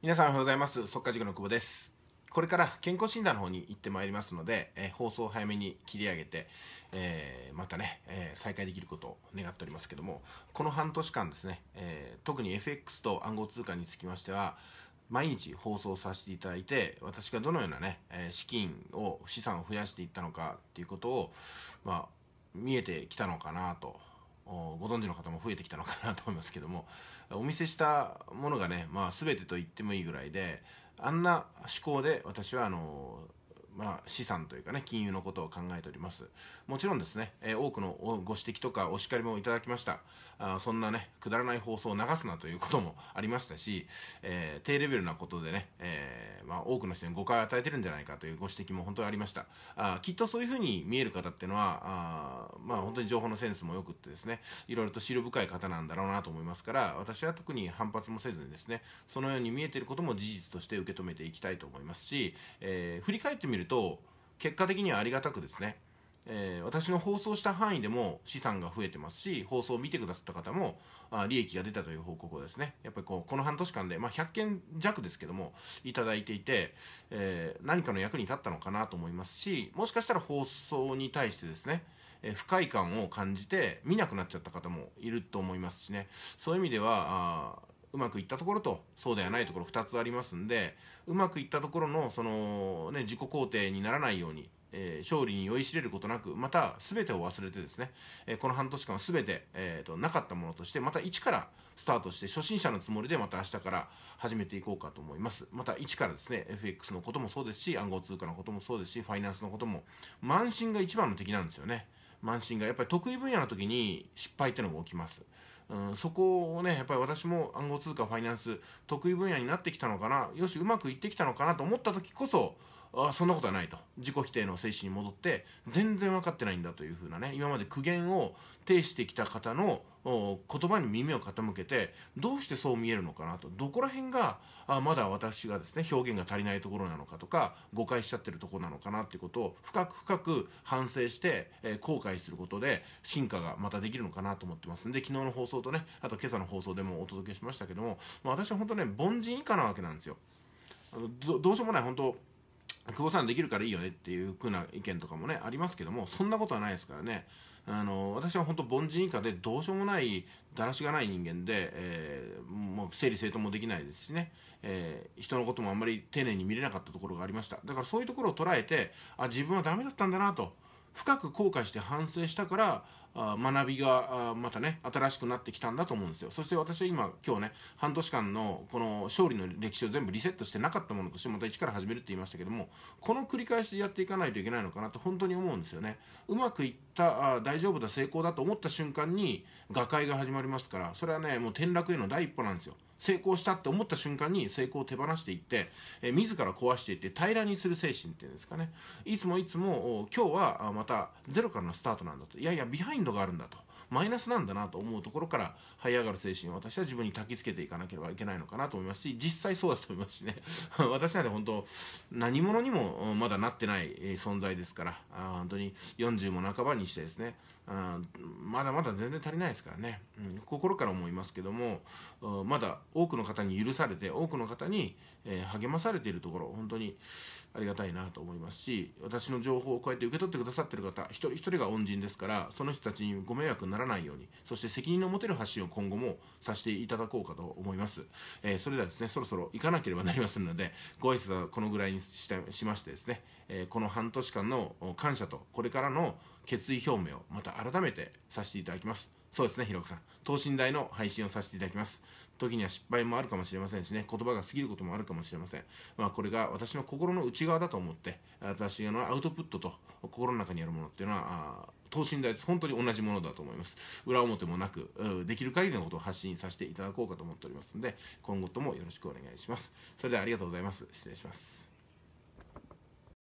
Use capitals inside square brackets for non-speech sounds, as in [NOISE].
皆さんおはようございます速稼塾の久保ですこれから健康診断の方に行ってまいりますので、え放送を早めに切り上げて、えー、またね、えー、再開できることを願っておりますけどもこの半年間ですね、えー、特に FX と暗号通貨につきましては毎日放送させていただいて私がどのようなね資金を資産を増やしていったのかっていうことを、まあ、見えてきたのかなとご存知の方も増えてきたのかなと思いますけどもお見せしたものがね、まあ、全てと言ってもいいぐらいであんな思考で私はあのまあ、資産というかね、金融のことを考えております。もちろんですね、えー、多くのご指摘とかお叱りもいただきました。あそんなね、くだらない放送を流すなということもありましたし、えー、低レベルなことでね、えー、まあ、多くの人に誤解を与えてるんじゃないかというご指摘も本当にありました。あきっとそういうふうに見える方っていうのは、あまあ、本当に情報のセンスもよくってですね、いろいろと資料深い方なんだろうなと思いますから、私は特に反発もせずにですね、そのように見えてることも事実として受け止めていきたいと思いますし、え振り返ってみると結果的にはありがたくですね、えー、私の放送した範囲でも資産が増えてますし放送を見てくださった方もあ利益が出たという報告をですねやっぱりこうこの半年間で、まあ、100件弱ですけどもいただいていて、えー、何かの役に立ったのかなと思いますしもしかしたら放送に対してですね不快感を感じて見なくなっちゃった方もいると思いますしねそういう意味ではうまくいったところとそうではないところ2つありますんでうまくいったところのその、ね、自己肯定にならないように、えー、勝利に酔いしれることなくまた全てを忘れてですね、えー、この半年間全て、えーと、なかったものとしてまた一からスタートして初心者のつもりでまた明日から始めていこうかと思いますまた一からですね FX のこともそうですし暗号通貨のこともそうですしファイナンスのことも慢心が一番の敵なんですよね慢心がやっぱり得意分野の時に失敗っていうのが起きますうん、そこをねやっぱり私も暗号通貨ファイナンス得意分野になってきたのかなよしうまくいってきたのかなと思った時こそあそんなことはないと自己否定の精神に戻って全然分かってないんだというふうなね今まで苦言を呈してきた方の言葉に耳を傾けてどうしてそう見えるのかなとどこら辺があまだ私がですね表現が足りないところなのかとか誤解しちゃってるところなのかなってことを深く深く反省して、えー、後悔することで進化がまたできるのかなと思ってますんで昨日の放送とねあと今朝の放送でもお届けしましたけども、まあ、私は本当ね凡人以下なわけなんですよ。どどうしようもない本当久保さんできるからいいよねっていうふうな意見とかもねありますけどもそんなことはないですからねあの私は本当凡人以下でどうしようもないだらしがない人間で、えー、もう整理整頓もできないですしね、えー、人のこともあんまり丁寧に見れなかったところがありましただからそういうところを捉えてあ自分はダメだったんだなと。深く後悔して反省したから学びがまたね新しくなってきたんだと思うんですよそして私は今今日ね半年間のこの勝利の歴史を全部リセットしてなかったものとしてまた一から始めるって言いましたけどもこの繰り返しでやっていかないといけないのかなと本当に思うんですよねうまくいったあ大丈夫だ成功だと思った瞬間に瓦解が始まりますからそれはねもう転落への第一歩なんですよ成功したって思った瞬間に成功を手放していって、え自ら壊していって平らにする精神っていうんですかねいつもいつも今日はまたゼロからのスタートなんだといやいやビハインドがあるんだとマイナスなんだなと思うところから這い上がる精神を私は自分に焚きつけていかなければいけないのかなと思いますし実際そうだと思いますしね [LAUGHS] 私なんて本当何者にもまだなってない存在ですから本当に40も半ばにしてですねまだまだ全然足りないですからね、うん、心から思いますけどもまだ多くの方に許されて多くの方に、え励まされているところ本当にありがたいなと思いますし私の情報をこうやって受け取ってくださってる方一人一人が恩人ですからその人たちにご迷惑になならないようにそして責任の持てる発信を今後もさせていただこうかと思います、えー、それではですねそろそろ行かなければなりませんのでご挨拶はこのぐらいにしたしましてですね、えー、この半年間の感謝とこれからの決意表明をまた改めてさせていただきますそうですね、ひろこさん。等身大の配信をさせていただきます。時には失敗もあるかもしれませんしね、言葉が過ぎることもあるかもしれません。まあ、これが私の心の内側だと思って、私のアウトプットと心の中にあるものっていうのは、等身大です。本当に同じものだと思います。裏表もなく、できる限りのことを発信させていただこうかと思っておりますので、今後ともよろしくお願いします。それではありがとうございます。失礼します。